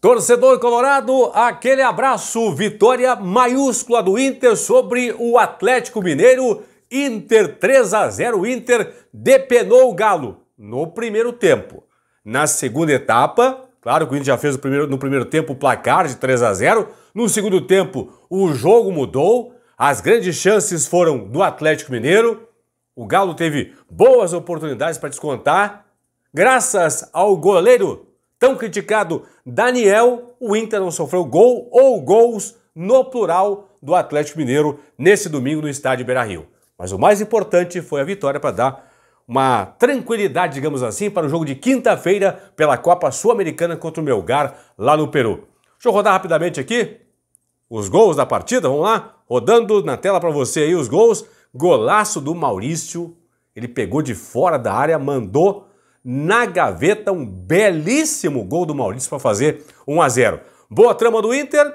Torcedor colorado, aquele abraço, vitória maiúscula do Inter sobre o Atlético Mineiro. Inter 3 a 0, Inter depenou o Galo no primeiro tempo. Na segunda etapa, claro que o Inter já fez primeiro, no primeiro tempo o placar de 3 a 0. No segundo tempo, o jogo mudou. As grandes chances foram do Atlético Mineiro. O Galo teve boas oportunidades para descontar, graças ao goleiro tão criticado Daniel, o Inter não sofreu gol ou gols no plural do Atlético Mineiro nesse domingo no estádio Beira-Rio. Mas o mais importante foi a vitória para dar uma tranquilidade, digamos assim, para o jogo de quinta-feira pela Copa Sul-Americana contra o Melgar lá no Peru. Deixa eu rodar rapidamente aqui os gols da partida, vamos lá? Rodando na tela para você aí os gols. Golaço do Maurício, ele pegou de fora da área, mandou na gaveta. Um belíssimo gol do Maurício para fazer 1 a 0. Boa trama do Inter,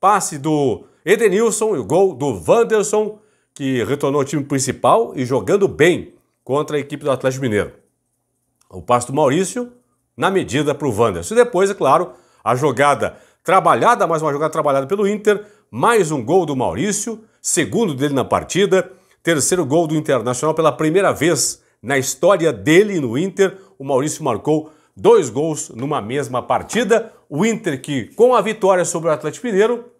passe do Edenilson e o gol do Wanderson, que retornou ao time principal e jogando bem contra a equipe do Atlético Mineiro. O passe do Maurício na medida para o Wanderson. E depois, é claro, a jogada trabalhada, mais uma jogada trabalhada pelo Inter, mais um gol do Maurício, segundo dele na partida, terceiro gol do Internacional pela primeira vez na história dele no Inter, o Maurício marcou dois gols numa mesma partida. O Inter que, com a vitória sobre o Atlético Mineiro,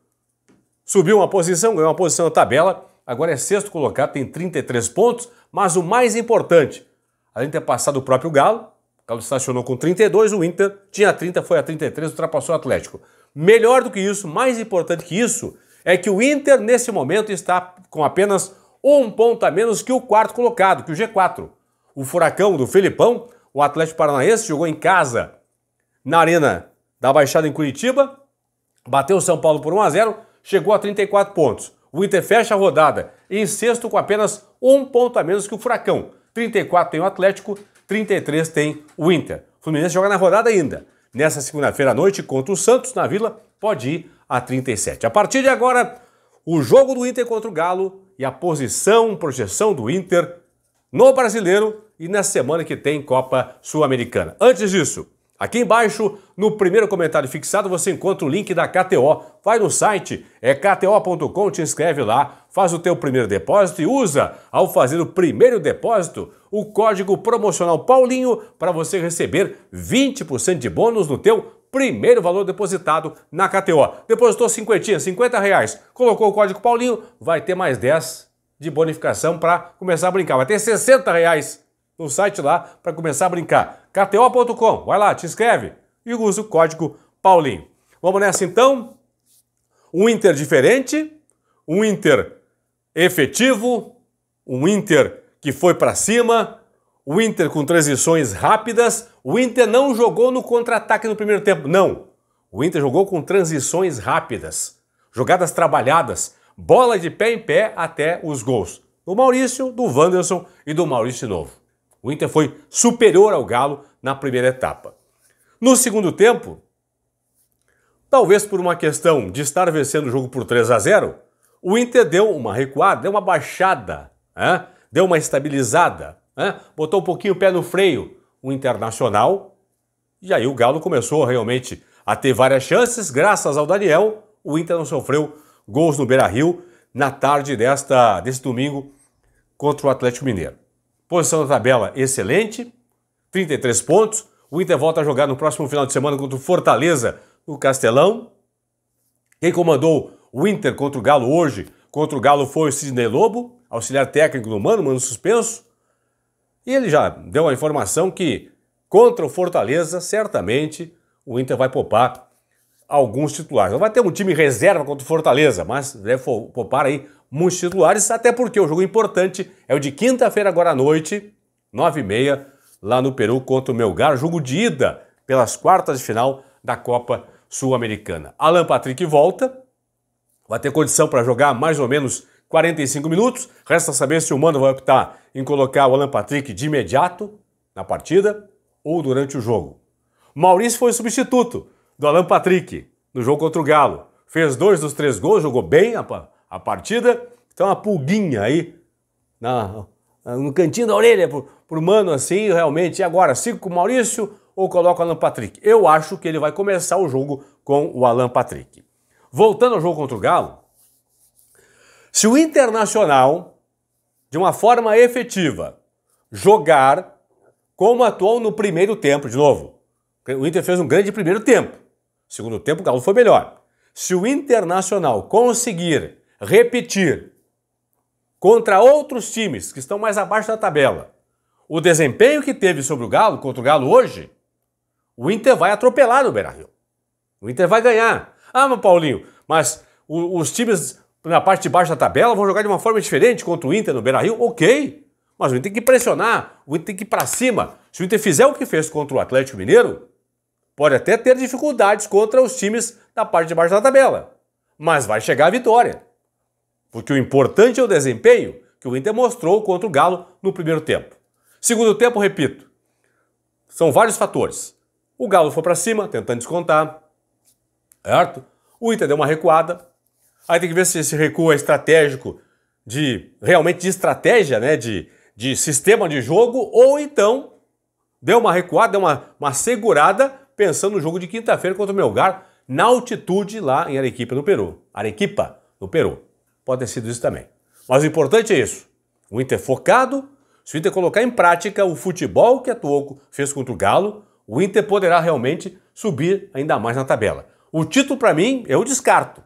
subiu uma posição, ganhou uma posição na tabela. Agora é sexto colocado, tem 33 pontos. Mas o mais importante, além de ter passado o próprio Galo, o Galo estacionou com 32, o Inter tinha 30, foi a 33, ultrapassou o Atlético. Melhor do que isso, mais importante que isso, é que o Inter, nesse momento, está com apenas um ponto a menos que o quarto colocado, que o G4 o furacão do Filipão, o Atlético Paranaense jogou em casa na Arena da Baixada em Curitiba, bateu o São Paulo por 1 a 0, chegou a 34 pontos. O Inter fecha a rodada em sexto com apenas um ponto a menos que o Furacão. 34 tem o Atlético, 33 tem o Inter. O Fluminense joga na rodada ainda. Nessa segunda-feira à noite, contra o Santos na Vila, pode ir a 37. A partir de agora, o jogo do Inter contra o Galo e a posição, projeção do Inter no brasileiro e na semana que tem Copa Sul-Americana. Antes disso, aqui embaixo, no primeiro comentário fixado, você encontra o link da KTO. Vai no site, é kto.com, te inscreve lá, faz o teu primeiro depósito e usa, ao fazer o primeiro depósito, o código promocional Paulinho para você receber 20% de bônus no teu primeiro valor depositado na KTO. Depositou 50, 50 reais, colocou o código Paulinho, vai ter mais 10 de bonificação para começar a brincar. Vai ter 60 reais no site lá para começar a brincar. KTO.com, vai lá, te inscreve e usa o código Paulinho. Vamos nessa então? Um Inter diferente, um Inter efetivo, um Inter que foi para cima, o Inter com transições rápidas. O Inter não jogou no contra-ataque no primeiro tempo, não. O Inter jogou com transições rápidas, jogadas trabalhadas, bola de pé em pé até os gols. Do Maurício, do Wanderson e do Maurício novo. O Inter foi superior ao Galo na primeira etapa. No segundo tempo, talvez por uma questão de estar vencendo o jogo por 3 a 0, o Inter deu uma recuada, deu uma baixada, né? deu uma estabilizada, né? botou um pouquinho o pé no freio o Internacional. E aí o Galo começou realmente a ter várias chances, graças ao Daniel. O Inter não sofreu gols no Beira Rio na tarde desta, desse domingo contra o Atlético Mineiro. Posição da tabela excelente, 33 pontos. O Inter volta a jogar no próximo final de semana contra o Fortaleza no Castelão. Quem comandou o Inter contra o Galo hoje, contra o Galo foi o Sidney Lobo, auxiliar técnico do Mano, Mano suspenso. E ele já deu a informação que contra o Fortaleza, certamente o Inter vai poupar alguns titulares. Não vai ter um time reserva contra o Fortaleza, mas deve poupar aí muitos titulares, até porque o jogo importante é o de quinta-feira, agora à noite, 9h30, lá no Peru contra o Melgar, jogo de ida pelas quartas de final da Copa Sul-Americana. Alan Patrick volta, vai ter condição para jogar mais ou menos 45 minutos. Resta saber se o Mano vai optar em colocar o Alan Patrick de imediato na partida ou durante o jogo. Maurício foi substituto do Alan Patrick no jogo contra o Galo. Fez dois dos três gols, jogou bem rapaz a partida. Então uma pulguinha aí na, no cantinho da orelha para o mano assim, realmente. E agora, cinco com o Maurício ou coloca o Alan Patrick? Eu acho que ele vai começar o jogo com o Alan Patrick. Voltando ao jogo contra o Galo, se o Internacional, de uma forma efetiva, jogar como atuou no primeiro tempo, de novo, o Inter fez um grande primeiro tempo. Segundo tempo, o Galo foi melhor. Se o Internacional conseguir repetir contra outros times que estão mais abaixo da tabela o desempenho que teve sobre o Galo, contra o Galo hoje, o Inter vai atropelar no Beira-Rio. O Inter vai ganhar. Ah, mas Paulinho, mas o, os times na parte de baixo da tabela vão jogar de uma forma diferente contra o Inter no Beira-Rio? Ok, mas o Inter tem que pressionar, o Inter tem que ir para cima. Se o Inter fizer o que fez contra o Atlético Mineiro, pode até ter dificuldades contra os times da parte de baixo da tabela, mas vai chegar a vitória porque o importante é o desempenho que o Inter mostrou contra o Galo no primeiro tempo. Segundo tempo, repito, são vários fatores. O Galo foi para cima, tentando descontar, certo? O Inter deu uma recuada. Aí tem que ver se esse recuo é estratégico, de realmente de estratégia, né? De, de sistema de jogo, ou então deu uma recuada, deu uma, uma segurada, pensando no jogo de quinta-feira contra o Melgar, na altitude lá em Arequipa, no Peru. Arequipa, no Peru. Pode ter sido isso também. Mas o importante é isso. O Inter focado, se o Inter colocar em prática o futebol que atuou, fez contra o Galo, o Inter poderá realmente subir ainda mais na tabela. O título, para mim, eu descarto.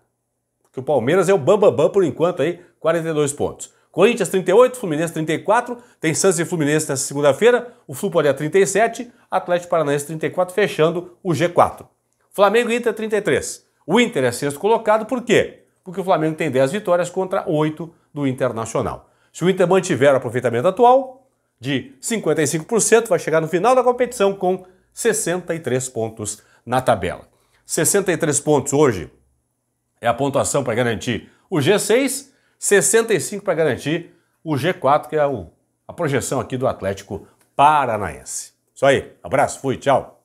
Porque o Palmeiras é o bambambam bam, bam, por enquanto aí, 42 pontos. Corinthians 38, Fluminense 34, tem Santos e Fluminense nessa segunda-feira, o Flu pode a 37, Atlético Paranaense 34, fechando o G4. Flamengo e Inter 33. O Inter é sexto colocado por quê? porque o Flamengo tem 10 vitórias contra 8 do Internacional. Se o Inter mantiver o aproveitamento atual de 55%, vai chegar no final da competição com 63 pontos na tabela. 63 pontos hoje é a pontuação para garantir o G6, 65 para garantir o G4, que é a projeção aqui do Atlético Paranaense. Isso aí, abraço, fui, tchau.